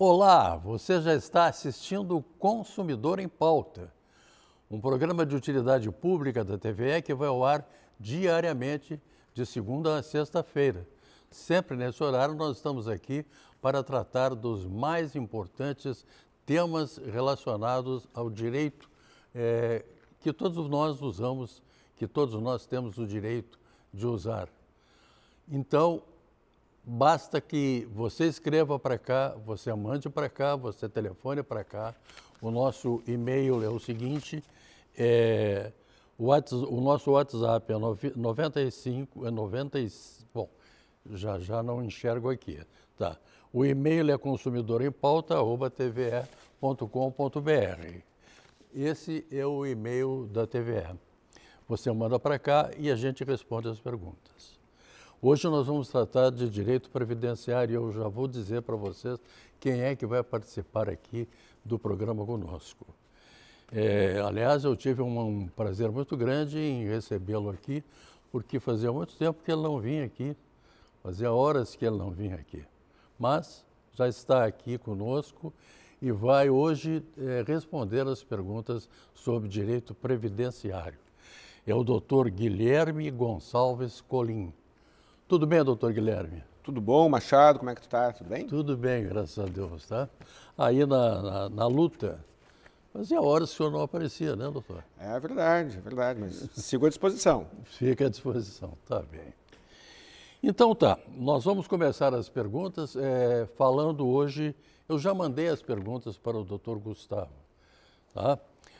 Olá, você já está assistindo Consumidor em Pauta, um programa de utilidade pública da TVE que vai ao ar diariamente de segunda a sexta-feira. Sempre nesse horário, nós estamos aqui para tratar dos mais importantes temas relacionados ao direito é, que todos nós usamos, que todos nós temos o direito de usar. Então, basta que você escreva para cá, você mande para cá, você telefone para cá. O nosso e-mail é o seguinte, é, o, nosso WhatsApp é 95, é 90, bom, já já não enxergo aqui, tá? O e-mail é consumidorempauta.tve.com.br. Esse é o e-mail da TVE. Você manda para cá e a gente responde as perguntas. Hoje nós vamos tratar de direito previdenciário e eu já vou dizer para vocês quem é que vai participar aqui do programa conosco. É, aliás, eu tive um, um prazer muito grande em recebê-lo aqui, porque fazia muito tempo que ele não vinha aqui, fazia horas que ele não vinha aqui mas já está aqui conosco e vai hoje é, responder as perguntas sobre direito previdenciário. É o doutor Guilherme Gonçalves Colim. Tudo bem, doutor Guilherme? Tudo bom, Machado? Como é que tu tá? Tudo bem? Tudo bem, graças a Deus, tá? Aí na, na, na luta, mas é hora o senhor não aparecia, né, doutor? É verdade, é verdade, mas sigo à disposição. Fica à disposição, tá bem. Então tá, nós vamos começar as perguntas é, falando hoje. Eu já mandei as perguntas para o Dr. Gustavo, tá?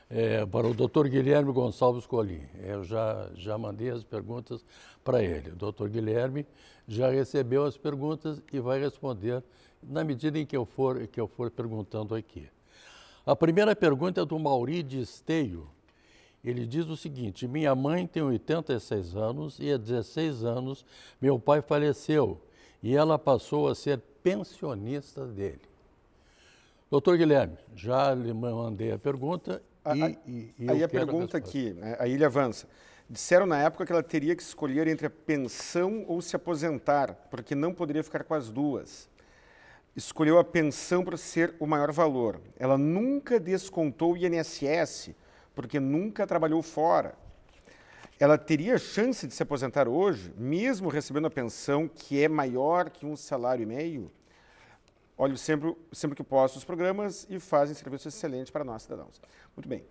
É, para o Dr. Guilherme Gonçalves Colim. É, eu já, já mandei as perguntas para ele. O Dr. Guilherme já recebeu as perguntas e vai responder na medida em que eu for, que eu for perguntando aqui. A primeira pergunta é do Mauri de Esteio. Ele diz o seguinte: Minha mãe tem 86 anos e há 16 anos meu pai faleceu e ela passou a ser pensionista dele. Doutor Guilherme, já lhe mandei a pergunta. e, e aí a pergunta a aqui, né, aí ele avança. Disseram na época que ela teria que escolher entre a pensão ou se aposentar, porque não poderia ficar com as duas. Escolheu a pensão para ser o maior valor. Ela nunca descontou o INSS, porque nunca trabalhou fora. Ela teria chance de se aposentar hoje, mesmo recebendo a pensão que é maior que um salário e meio? Olho sempre, sempre que posso os programas e fazem serviço excelente para nós, cidadãos. Muito bem.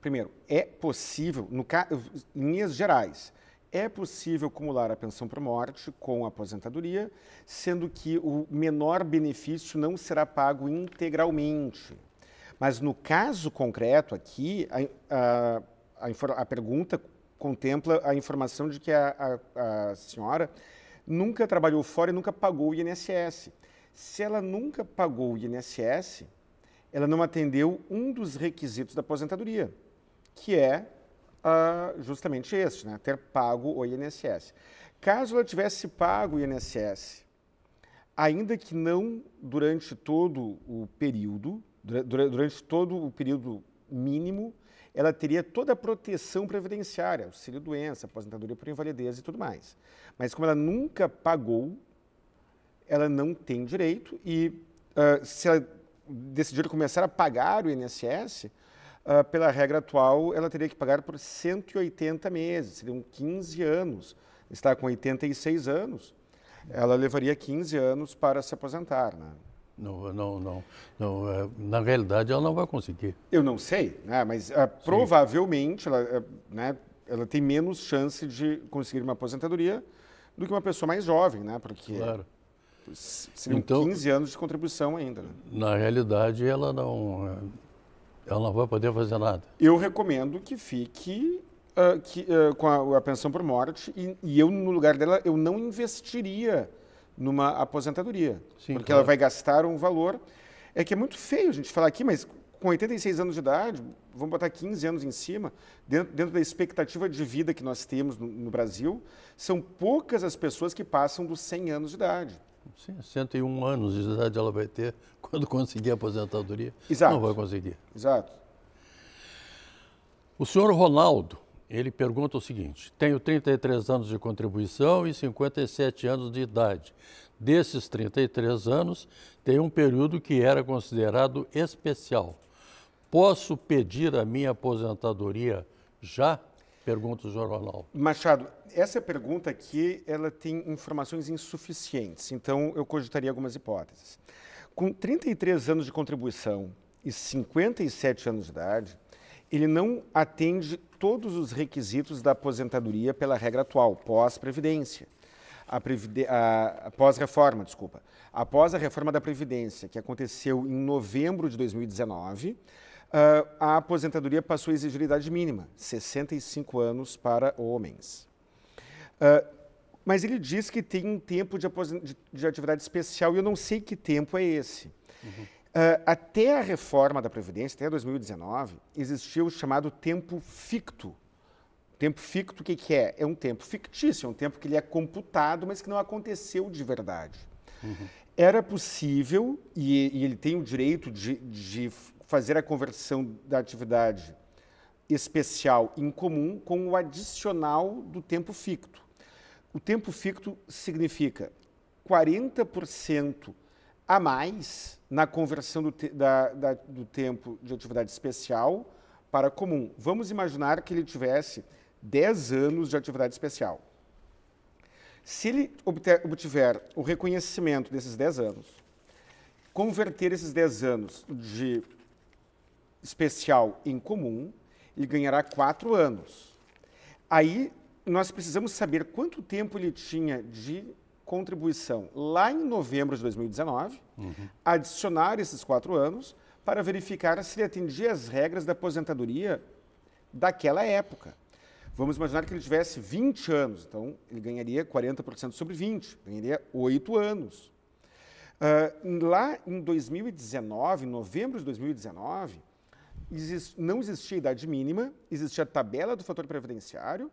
Primeiro, é possível, no, em linhas gerais, é possível acumular a pensão por morte com a aposentadoria, sendo que o menor benefício não será pago integralmente. Mas no caso concreto aqui, a, a, a, a pergunta contempla a informação de que a, a senhora nunca trabalhou fora e nunca pagou o INSS. Se ela nunca pagou o INSS, ela não atendeu um dos requisitos da aposentadoria, que é uh, justamente este, né? ter pago o INSS. Caso ela tivesse pago o INSS, ainda que não durante todo o período, durante, durante todo o período mínimo, ela teria toda a proteção previdenciária, auxílio doença, aposentadoria por invalidez e tudo mais. Mas como ela nunca pagou, ela não tem direito e uh, se ela decidir começar a pagar o INSS, uh, pela regra atual, ela teria que pagar por 180 meses, seriam 15 anos. Está com 86 anos, ela levaria 15 anos para se aposentar, né? Não, não, não, não. É, na realidade, ela não vai conseguir. Eu não sei, né? mas uh, provavelmente ela, é, né, ela tem menos chance de conseguir uma aposentadoria do que uma pessoa mais jovem, né? Porque claro. seriam então, 15 anos de contribuição ainda. Né? Na realidade, ela não, ela não vai poder fazer nada. Eu recomendo que fique uh, que, ah, com a, a, pensão por morte e, e eu, no lugar dela, eu não investiria numa aposentadoria. Sim, porque claro. ela vai gastar um valor. É que é muito feio a gente falar aqui, mas com 86 anos de idade, vamos botar 15 anos em cima, dentro, dentro da expectativa de vida que nós temos no, no, Brasil, são poucas as pessoas que passam dos 100 anos de idade. Sim, 101 anos de idade ela vai ter quando conseguir a aposentadoria. Exato. Não vai conseguir. Exato. O senhor Ronaldo ele pergunta o seguinte: tenho 33 anos de contribuição e 57 anos de idade. Desses 33 anos, tem um período que era considerado especial. Posso pedir a minha aposentadoria já? Pergunta o jornal. Machado, essa pergunta aqui ela tem informações insuficientes, então eu cogitaria algumas hipóteses. Com 33 anos de contribuição e 57 anos de idade, ele não atende todos os requisitos da aposentadoria pela regra atual, pós-previdência. A, a, reforma, desculpa. Após a reforma da Previdência, que aconteceu em novembro de 2019, uh, ah, a aposentadoria passou a exigir idade mínima, 65 anos para homens. Uh, mas ele diz que tem um tempo de, de, de, atividade especial e eu não sei que tempo é esse. Uhum. Uh, até a reforma da Previdência, até 2019, existia o chamado tempo ficto. Tempo ficto, o que, que, é? É um tempo fictício, é um tempo que ele é computado, mas que não aconteceu de verdade. Uhum. Era possível, e, e, ele tem o direito de, de fazer a conversão da atividade especial em comum com o adicional do tempo ficto. O tempo ficto significa 40% a mais na conversão do, te, da, da, do tempo de atividade especial para comum. Vamos imaginar que ele tivesse 10 anos de atividade especial. Se ele obter, obtiver o reconhecimento desses 10 anos, converter esses 10 anos de especial em comum, ele ganhará 4 anos. Aí nós precisamos saber quanto tempo ele tinha de contribuição lá em novembro de 2019, uhum. adicionar esses quatro anos para verificar se ele atendia as regras da aposentadoria daquela época. Vamos imaginar que ele tivesse 20 anos, então ele ganharia 40% sobre 20, ganharia 8 anos. Uh, lá em 2019, em novembro de 2019, exist, não existia idade mínima, existia a tabela do fator previdenciário,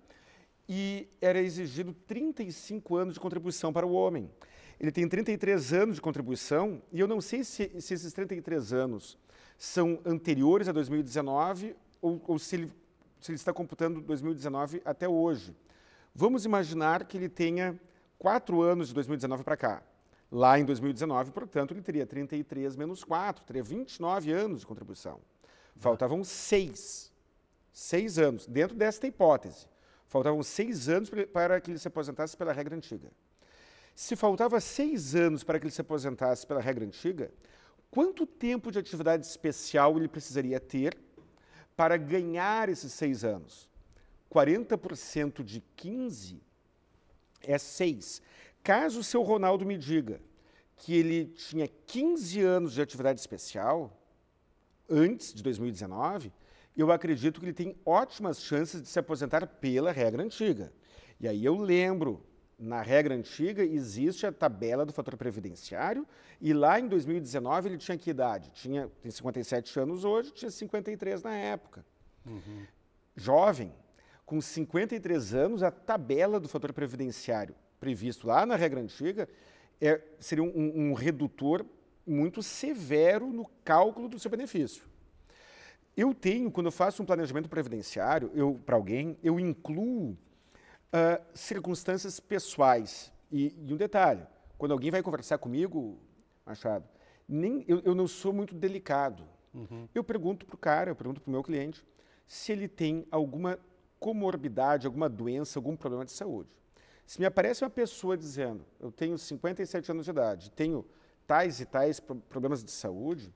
e era exigido 35 anos de contribuição para o homem. Ele tem 33 anos de contribuição e eu não sei se, se esses 33 anos são anteriores a 2019 ou, ou se, ele, se ele está computando 2019 até hoje. Vamos imaginar que ele tenha 4 anos de 2019 para cá. Lá em 2019, portanto, ele teria 33 menos 4, teria 29 anos de contribuição. Tá. Faltavam 6. 6 anos, dentro desta hipótese. Faltavam seis anos para que ele se aposentasse pela regra antiga. Se faltava seis anos para que ele se aposentasse pela regra antiga, quanto tempo de atividade especial ele precisaria ter para ganhar esses seis anos? 40% de 15 é 6. Caso o seu Ronaldo me diga que ele tinha 15 anos de atividade especial, antes de 2019, eu acredito que ele tem ótimas chances de se aposentar pela regra antiga. E aí eu lembro, na regra antiga existe a tabela do fator previdenciário e lá em 2019 ele tinha que idade? Tinha, tem 57 anos hoje, tinha 53 na época. Uhum. Jovem, com 53 anos, a tabela do fator previdenciário previsto lá na regra antiga é, seria um, um redutor muito severo no cálculo do seu benefício eu tenho, quando eu faço um planejamento previdenciário para alguém, eu incluo uh, circunstâncias pessoais. E, e, um detalhe, quando alguém vai conversar comigo, Machado, nem, eu, eu não sou muito delicado. Uhum. Eu pergunto para o cara, eu pergunto para o meu cliente, se ele tem alguma comorbidade, alguma doença, algum problema de saúde. Se me aparece uma pessoa dizendo, eu tenho 57 anos de idade, tenho tais e tais problemas de saúde,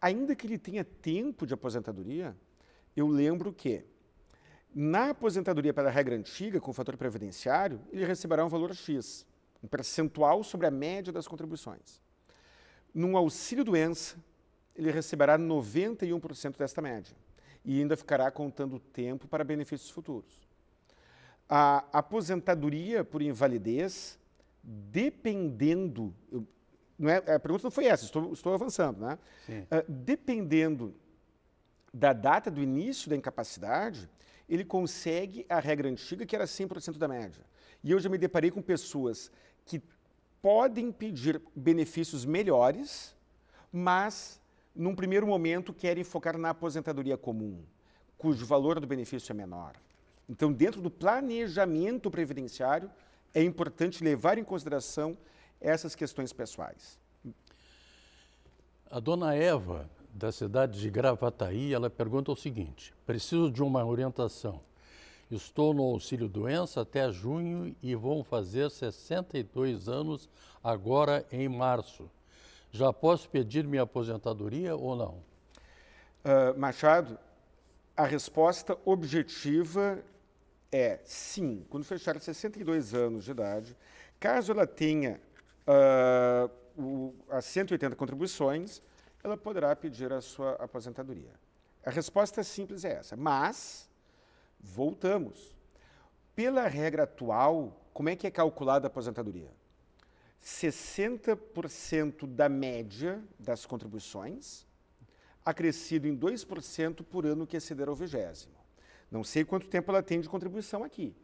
ainda que ele tenha tempo de aposentadoria, eu lembro que na aposentadoria pela regra antiga, com o fator previdenciário, ele receberá um valor X, um percentual sobre a média das contribuições. Num auxílio doença, ele receberá 91% desta média e ainda ficará contando tempo para benefícios futuros. A aposentadoria por invalidez, dependendo, não é, a pergunta não foi essa, estou, estou avançando. Né? Uh, dependendo da data do início da incapacidade, ele consegue a regra antiga, que era 100% da média. E eu já me deparei com pessoas que podem pedir benefícios melhores, mas, num primeiro momento, querem focar na aposentadoria comum, cujo valor do benefício é menor. Então, dentro do planejamento previdenciário, é importante levar em consideração essas questões pessoais. A dona Eva, da cidade de Gravataí, ela pergunta o seguinte: preciso de uma orientação. Estou no auxílio doença até junho e vou fazer 62 anos agora em março. Já posso pedir minha aposentadoria ou não? Uh, Machado, a resposta objetiva é sim. Quando fechar 62 anos de idade, caso ela tenha uh, o, as 180 contribuições, ela poderá pedir a sua aposentadoria. A resposta simples é essa, mas voltamos. Pela regra atual, como é que é calculada a aposentadoria? 60% da média das contribuições, acrescido em 2% por ano que exceder ao vigésimo. Não sei quanto tempo ela tem de contribuição aqui,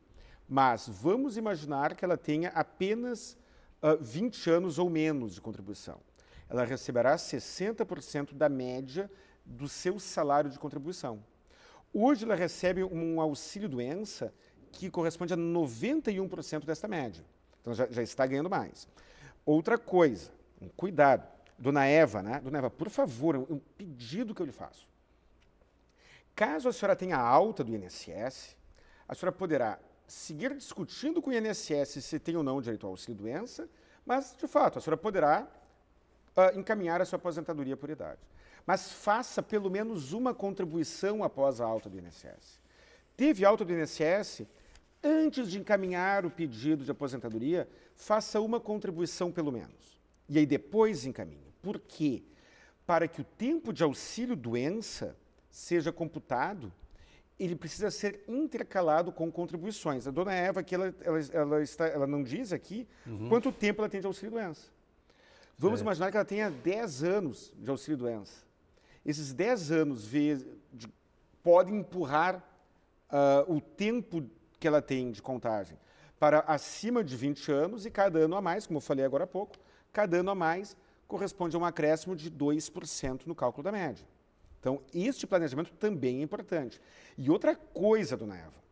mas vamos imaginar que ela tenha apenas uh, ah, 20 anos ou menos de contribuição. Ela receberá 60% da média do seu salário de contribuição. Hoje ela recebe um auxílio doença que corresponde a 91% desta média. Então já, já, está ganhando mais. Outra coisa, um cuidado. Dona Eva, né? Dona Eva, por favor, um pedido que eu lhe faço. Caso a senhora tenha alta do INSS, a senhora poderá seguir discutindo com o INSS se tem ou não direito ao auxílio-doença, mas, de fato, a senhora poderá uh, encaminhar a sua aposentadoria por idade. Mas faça pelo menos uma contribuição após a alta do INSS. Teve alta do INSS, antes de encaminhar o pedido de aposentadoria, faça uma contribuição pelo menos. E aí depois encaminhe. Por quê? Para que o tempo de auxílio-doença seja computado ele precisa ser intercalado com contribuições. A dona Eva, que ela, ela, ela, está, ela não diz aqui uhum. quanto tempo ela tem de auxílio-doença. Vamos é. imaginar que ela tenha 10 anos de auxílio-doença. Esses 10 anos podem empurrar uh, o tempo que ela tem de contagem para acima de 20 anos e cada ano a mais, como eu falei agora há pouco, cada ano a mais corresponde a um acréscimo de 2% no cálculo da média. Então, este planejamento também é importante. E outra coisa, dona Eva,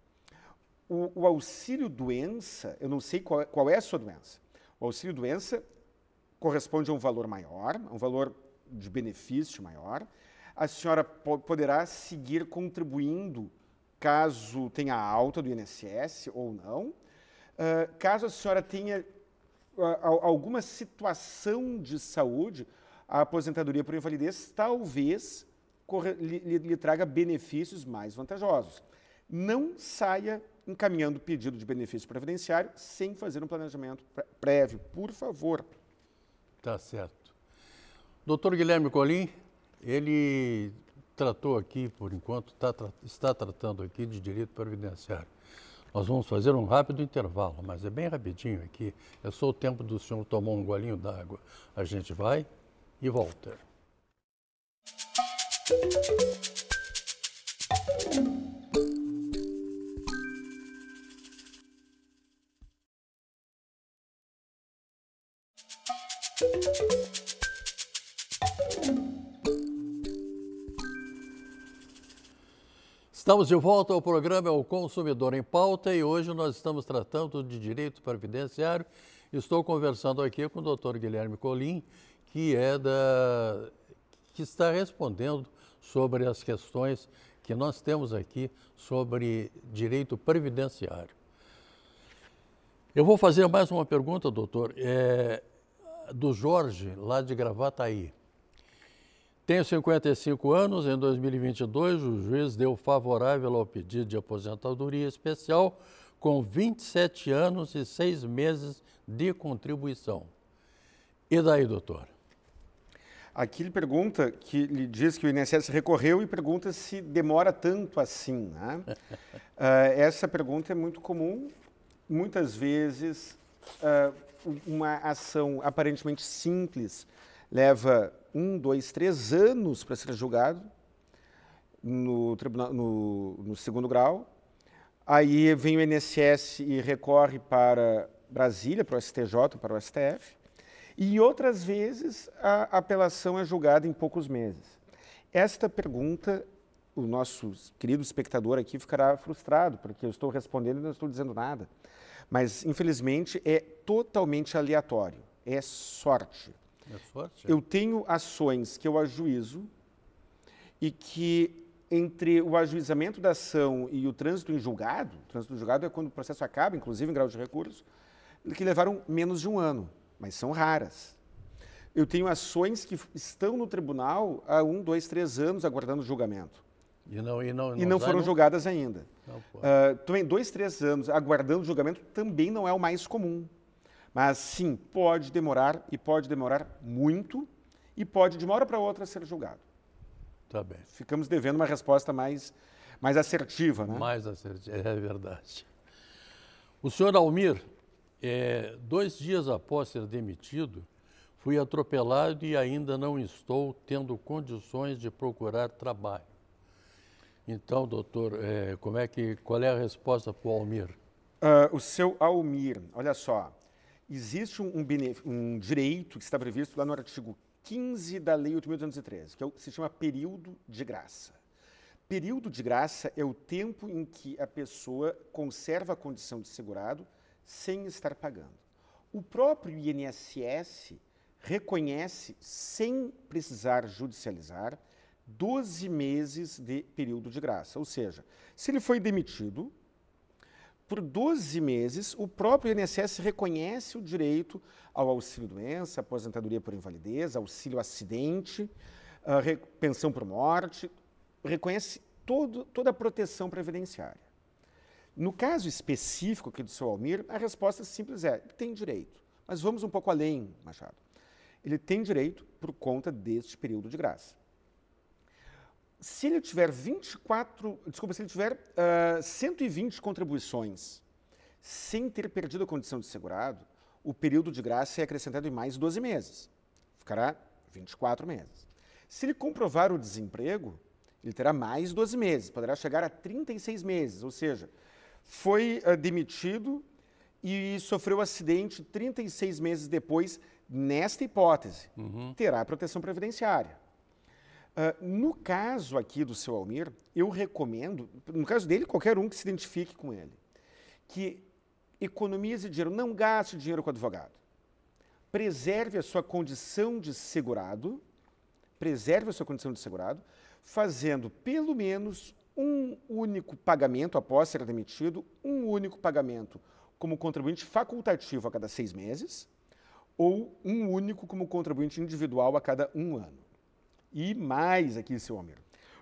o, o auxílio doença, eu não sei qual, qual, é a sua doença. O auxílio doença corresponde a um valor maior, a um valor de benefício maior. A senhora po poderá seguir contribuindo caso tenha alta do INSS ou não. Uh, caso a senhora tenha uh, alguma situação de saúde, a aposentadoria por invalidez talvez lhe, lhe, traga benefícios mais vantajosos. Não saia encaminhando pedido de benefício previdenciário sem fazer um planejamento prévio, por favor. Tá certo. Doutor Guilherme Colim, ele tratou aqui, por enquanto, tá, está tratando aqui de direito previdenciário. Nós vamos fazer um rápido intervalo, mas é bem rapidinho aqui. É só o tempo do senhor tomar um golinho d'água. A gente vai e volta. Estamos de volta ao programa é O Consumidor em Pauta e hoje nós estamos tratando de direito previdenciário. Estou conversando aqui com o doutor Guilherme Colim, que é da que está respondendo sobre as questões que nós temos aqui sobre direito previdenciário. Eu vou fazer mais uma pergunta, doutor, é, do Jorge, lá de Gravataí. Tenho 55 anos, em 2022 o juiz deu favorável ao pedido de aposentadoria especial com 27 anos e 6 meses de contribuição. E daí, doutor? Aqui ele pergunta, que ele diz que o INSS recorreu e pergunta se demora tanto assim. Né? uh, essa pergunta é muito comum. Muitas vezes, uh, uma ação aparentemente simples leva um, dois, três anos para ser julgado no, tribunal, no, no segundo grau. Aí vem o INSS e recorre para Brasília, para o STJ, para o STF. E outras vezes a apelação é julgada em poucos meses. Esta pergunta, o nosso querido espectador aqui ficará frustrado, porque eu estou respondendo e não estou dizendo nada. Mas, infelizmente, é totalmente aleatório. É sorte. É sorte? É? Eu tenho ações que eu ajuizo e que entre o ajuizamento da ação e o trânsito em julgado, o trânsito em julgado é quando o processo acaba, inclusive em grau de recurso, que levaram menos de um ano mas são raras. Eu tenho ações que estão no tribunal há um, dois, três anos aguardando julgamento. E não, e não, e não, não foram julgadas ainda. Não, uh, também, dois, três anos aguardando julgamento também não é o mais comum. Mas sim, pode demorar e pode demorar muito e pode de uma hora para outra ser julgado. Tá bem. Ficamos devendo uma resposta mais, mais assertiva, né? Mais assertiva, é verdade. O senhor Almir é, dois dias após ser demitido, fui atropelado e ainda não estou tendo condições de procurar trabalho. Então, doutor, é, como é que, qual é a resposta para o Almir? Uh, o seu Almir, olha só, existe um, um, direito que está previsto lá no artigo 15 da Lei 8.213, que é o, se chama período de graça. Período de graça é o tempo em que a pessoa conserva a condição de segurado, sem estar pagando. O próprio INSS reconhece, sem precisar judicializar, 12 meses de período de graça. Ou seja, se ele foi demitido, por 12 meses, o próprio INSS reconhece o direito ao auxílio-doença, aposentadoria por invalidez, auxílio-acidente, ah, pensão por morte, reconhece todo, toda a proteção previdenciária. No caso específico aqui do seu Almir, a resposta simples é: tem direito. Mas vamos um pouco além, Machado. Ele tem direito por conta deste período de graça. Se ele tiver 24, desculpa, se ele tiver uh, 120 contribuições sem ter perdido a condição de segurado, o período de graça é acrescentado em mais 12 meses. Ficará 24 meses. Se ele comprovar o desemprego, ele terá mais 12 meses, poderá chegar a 36 meses, ou seja, foi uh, demitido e sofreu acidente 36 meses depois, nesta hipótese. Uhum. Terá proteção previdenciária. Uh, no caso aqui do seu Almir, eu recomendo, no caso dele, qualquer um que se identifique com ele, que economize dinheiro, não gaste dinheiro com advogado. Preserve a sua condição de segurado, preserve a sua condição de segurado, fazendo pelo menos um único pagamento após ser demitido, um único pagamento como contribuinte facultativo a cada seis meses ou um único como contribuinte individual a cada um ano. E mais aqui, seu Almir,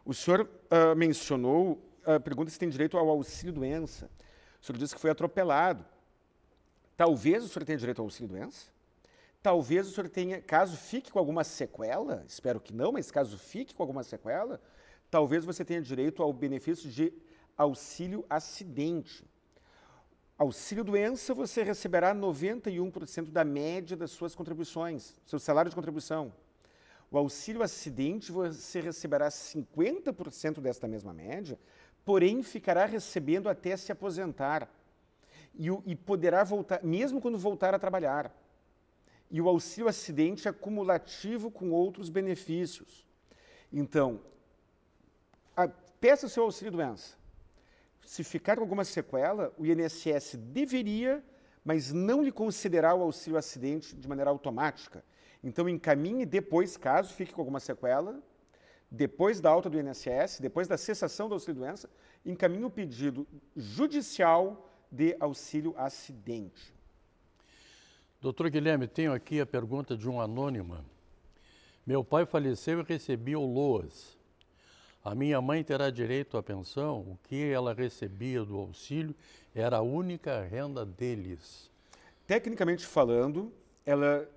o senhor uh, mencionou a uh, pergunta se tem direito ao auxílio-doença. O senhor disse que foi atropelado. Talvez o senhor tenha direito ao auxílio-doença? Talvez o senhor tenha, caso fique com alguma sequela, espero que não, mas caso fique com alguma sequela, talvez você tenha direito ao benefício de auxílio acidente. Auxílio doença você receberá 91% da média das suas contribuições, seu salário de contribuição. O auxílio acidente você receberá 50% desta mesma média, porém ficará recebendo até se aposentar. E, e, poderá voltar, mesmo quando voltar a trabalhar. E o auxílio acidente é cumulativo com outros benefícios. Então, peça o seu auxílio-doença. Se ficar com alguma sequela, o INSS deveria, mas não lhe considerar o auxílio-acidente de maneira automática. Então, encaminhe depois, caso fique com alguma sequela, depois da alta do INSS, depois da cessação do auxílio-doença, encaminhe o pedido judicial de auxílio-acidente. Doutor Guilherme, tenho aqui a pergunta de um anônima. Meu pai faleceu e recebi o LOAS. A minha mãe terá direito à pensão, o que ela recebia do auxílio era a única renda deles. Tecnicamente falando, ela.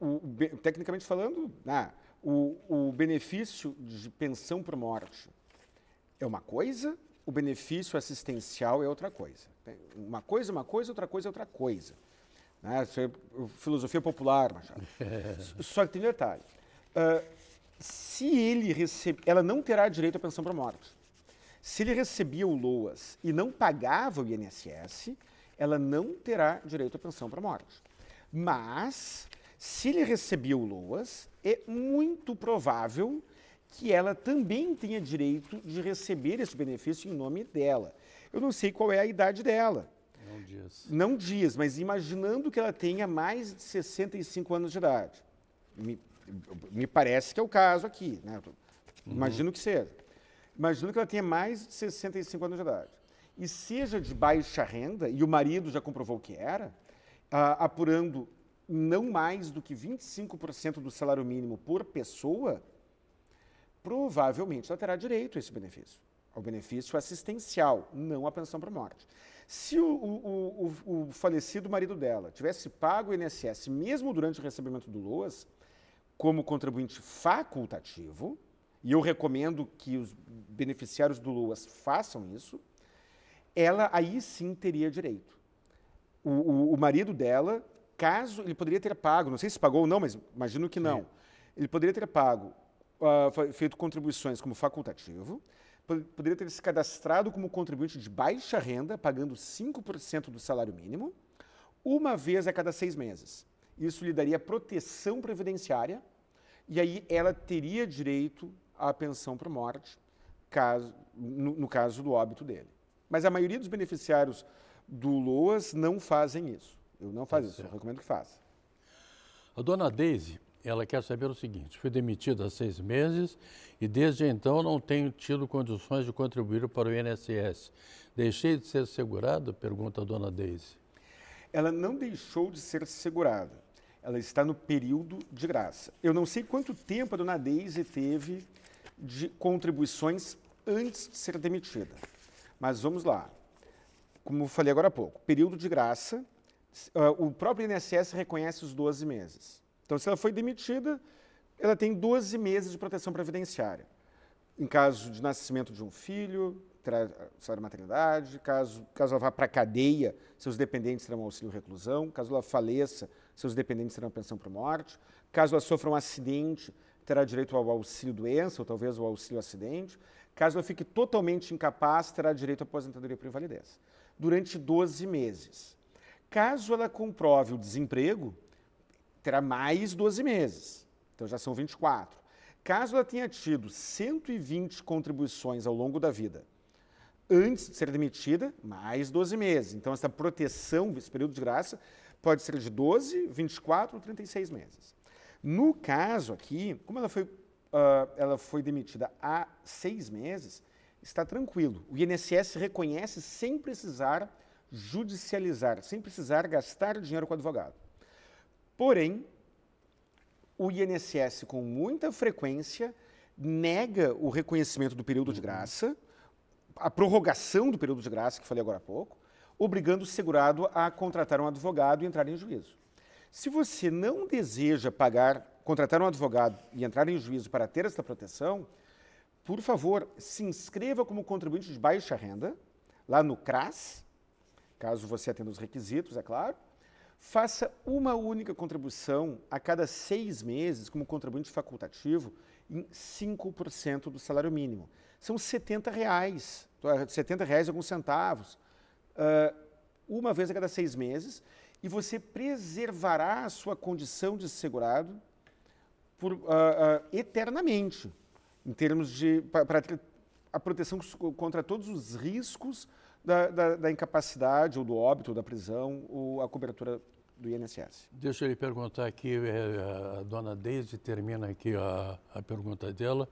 O, tecnicamente falando, ah, o, o benefício de pensão por morte é uma coisa, o benefício assistencial é outra coisa. Uma coisa é uma coisa, outra coisa é outra coisa. Né? Isso é filosofia popular, Machado. Só que tem detalhe. Uh, se ele recebe, ela não terá direito à pensão para morte. Se ele recebia o LOAS e não pagava o INSS, ela não terá direito à pensão para morte. Mas, se ele recebia o LOAS, é muito provável que ela também tenha direito de receber esse benefício em nome dela. Eu não sei qual é a idade dela. Não diz. Não diz, mas imaginando que ela tenha mais de 65 anos de idade. Me me parece que é o caso aqui, né? Uhum. Imagino que seja. Imagino que ela tenha mais de 65 anos de idade. E seja de baixa renda, e o marido já comprovou que era, apurando não mais do que 25% do salário mínimo por pessoa, provavelmente ela terá direito a esse benefício, ao benefício assistencial, não à pensão por morte. Se o, o, o, o falecido marido dela tivesse pago o INSS mesmo durante o recebimento do LOAS, como contribuinte facultativo, e eu recomendo que os beneficiários do LUAS façam isso, ela aí sim teria direito. O, o, o, marido dela, caso ele poderia ter pago, não sei se pagou ou não, mas imagino que não. Ele poderia ter pago, uh, feito contribuições como facultativo, poderia ter se cadastrado como contribuinte de baixa renda, pagando 5% do salário mínimo, uma vez a cada seis meses isso lhe daria proteção previdenciária e aí ela teria direito à pensão por morte, caso, no, no caso do óbito dele. Mas a maioria dos beneficiários do LOAS não fazem isso. Eu não faço tá isso, eu recomendo que faça. A dona Deise, ela quer saber o seguinte: fui demitida há seis meses e desde então não tenho tido condições de contribuir para o INSS. Deixei de ser segurada? Pergunta a dona Deise. Ela não deixou de ser segurada. Ela está no período de graça. Eu não sei quanto tempo a dona Deise teve de contribuições antes de ser demitida. Mas vamos lá. Como eu falei agora há pouco, período de graça, uh, o próprio INSS reconhece os 12 meses. Então, se ela foi demitida, ela tem 12 meses de proteção previdenciária. Em caso de nascimento de um filho, terá salário maternidade, caso, caso ela vá para a cadeia, seus dependentes terão auxílio reclusão, caso ela faleça, seus dependentes terão pensão por morte. Caso ela sofra um acidente, terá direito ao auxílio doença ou talvez ao auxílio acidente. Caso ela fique totalmente incapaz, terá direito à aposentadoria por invalidez, durante 12 meses. Caso ela comprove o desemprego, terá mais 12 meses, então já são 24. Caso ela tenha tido 120 contribuições ao longo da vida, antes de ser demitida, mais 12 meses. Então, essa proteção, esse período de graça, Pode ser de 12, 24 ou 36 meses. No caso aqui, como ela foi, uh, ela foi demitida há seis meses, está tranquilo. O INSS reconhece sem precisar judicializar, sem precisar gastar dinheiro com advogado. Porém, o INSS, com muita frequência, nega o reconhecimento do período de graça, a prorrogação do período de graça, que falei agora há pouco, obrigando o segurado a contratar um advogado e entrar em juízo. Se você não deseja pagar, contratar um advogado e entrar em juízo para ter essa proteção, por favor, se inscreva como contribuinte de baixa renda lá no CRAS, caso você atenda os requisitos, é claro. Faça uma única contribuição a cada seis meses como contribuinte facultativo em 5% do salário mínimo. São 70 reais, 70 eh, reais e alguns centavos. Ah, uma vez a cada seis meses, e você preservará a sua condição de segurado por, uh, uh, eternamente, em termos de para a proteção contra todos os riscos da, da, da, incapacidade ou do óbito, da prisão ou a cobertura do INSS. Deixa eu lhe perguntar aqui, eh, a dona Deise termina aqui a, a pergunta dela,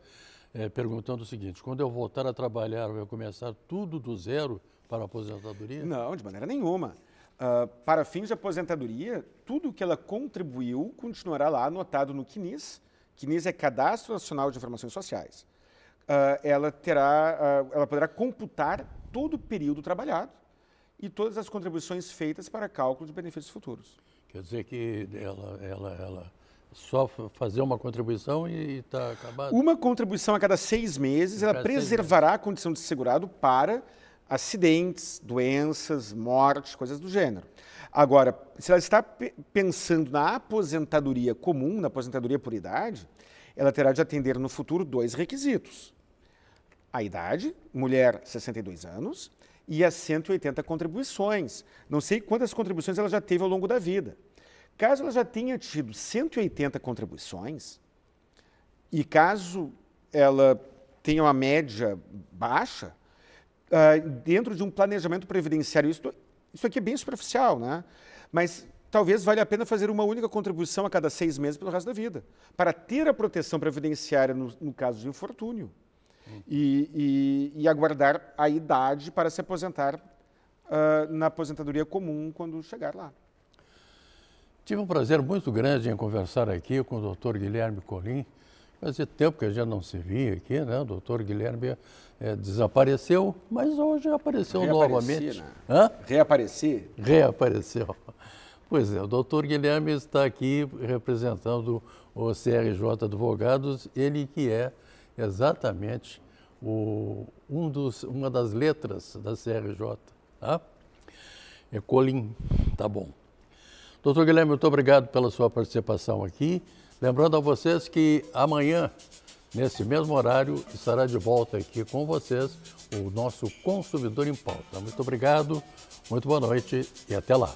é, perguntando o seguinte, quando eu voltar a trabalhar, vai começar tudo do zero, para a aposentadoria? Não, de maneira nenhuma. Uh, para fins de aposentadoria, tudo o que ela contribuiu continuará lá anotado no CNIS. CNIS é Cadastro Nacional de Informações Sociais. Uh, ela, terá, uh, ela poderá computar todo o período trabalhado e todas as contribuições feitas para cálculo de benefícios futuros. Quer dizer que ela, ela, ela só fazer uma contribuição e está acabado? Uma contribuição a cada seis meses, ela preservará meses. a condição de segurado para acidentes, doenças, mortes, coisas do gênero. Agora, se ela está pensando na aposentadoria comum, na aposentadoria por idade, ela terá de atender no futuro dois requisitos: a idade, mulher 62 anos, e as 180 contribuições. Não sei quantas contribuições ela já teve ao longo da vida. Caso ela já tenha tido 180 contribuições, e caso ela tenha uma média baixa, uh, dentro de um planejamento previdenciário. Isso, isso aqui é bem superficial, né? Mas talvez valha a pena fazer uma única contribuição a cada seis meses pelo resto da vida, para ter a proteção previdenciária no, no caso de infortúnio hum. e, e, e, aguardar a idade para se aposentar uh, na aposentadoria comum quando chegar lá. Tive um prazer muito grande em conversar aqui com o Dr. Guilherme Colim, Fazia tempo que a gente não se via aqui, né? O doutor Guilherme é, desapareceu, mas hoje apareceu Reapareci, novamente. Né? Hã? Reapareci? Reapareceu. Pois é, o doutor Guilherme está aqui representando o CRJ Advogados, ele que é exatamente o, um dos, uma das letras da CRJ. Tá? É Colim, tá bom. Doutor Guilherme, muito obrigado pela sua participação aqui. Lembrando a vocês que amanhã, nesse mesmo horário, estará de volta aqui com vocês o nosso Consumidor em Pauta. Muito obrigado, muito boa noite e até lá.